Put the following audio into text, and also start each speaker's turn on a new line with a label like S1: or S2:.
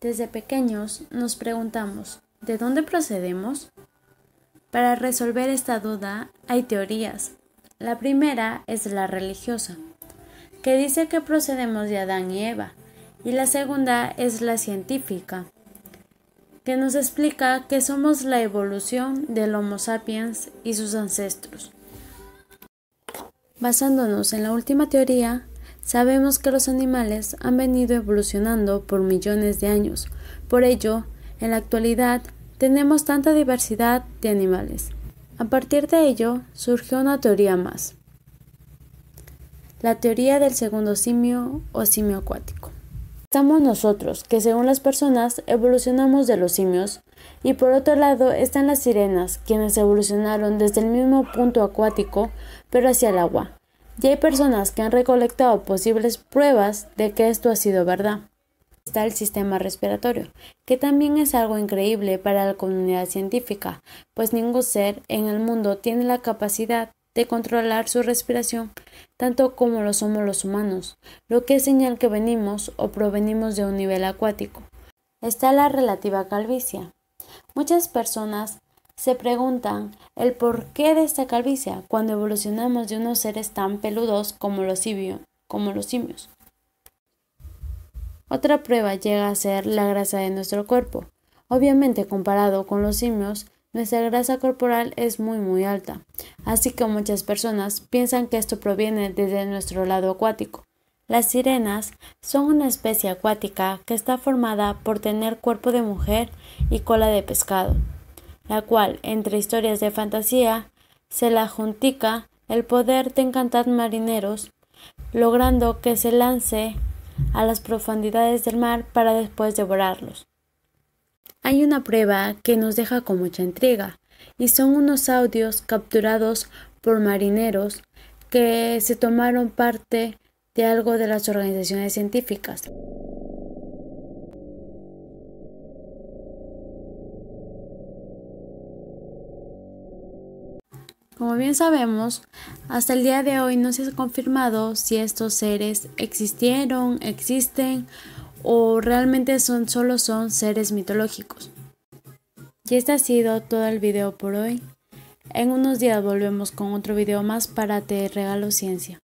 S1: Desde pequeños nos preguntamos, ¿de dónde procedemos? Para resolver esta duda hay teorías. La primera es la religiosa, que dice que procedemos de Adán y Eva, y la segunda es la científica, que nos explica que somos la evolución del Homo sapiens y sus ancestros. Basándonos en la última teoría, Sabemos que los animales han venido evolucionando por millones de años. Por ello, en la actualidad tenemos tanta diversidad de animales. A partir de ello surgió una teoría más. La teoría del segundo simio o simio acuático. Estamos nosotros, que según las personas evolucionamos de los simios, y por otro lado están las sirenas, quienes evolucionaron desde el mismo punto acuático, pero hacia el agua y hay personas que han recolectado posibles pruebas de que esto ha sido verdad. Está el sistema respiratorio, que también es algo increíble para la comunidad científica, pues ningún ser en el mundo tiene la capacidad de controlar su respiración, tanto como lo somos los humanos, lo que es señal que venimos o provenimos de un nivel acuático. Está la relativa calvicie. Muchas personas se preguntan el porqué de esta calvicie cuando evolucionamos de unos seres tan peludos como los, como los simios. Otra prueba llega a ser la grasa de nuestro cuerpo. Obviamente, comparado con los simios, nuestra grasa corporal es muy muy alta, así que muchas personas piensan que esto proviene desde nuestro lado acuático. Las sirenas son una especie acuática que está formada por tener cuerpo de mujer y cola de pescado la cual, entre historias de fantasía, se la juntica el poder de encantar marineros, logrando que se lance a las profundidades del mar para después devorarlos. Hay una prueba que nos deja con mucha intriga, y son unos audios capturados por marineros que se tomaron parte de algo de las organizaciones científicas. Como bien sabemos, hasta el día de hoy no se ha confirmado si estos seres existieron, existen o realmente son, solo son seres mitológicos. Y este ha sido todo el video por hoy. En unos días volvemos con otro video más para Te Regalo Ciencia.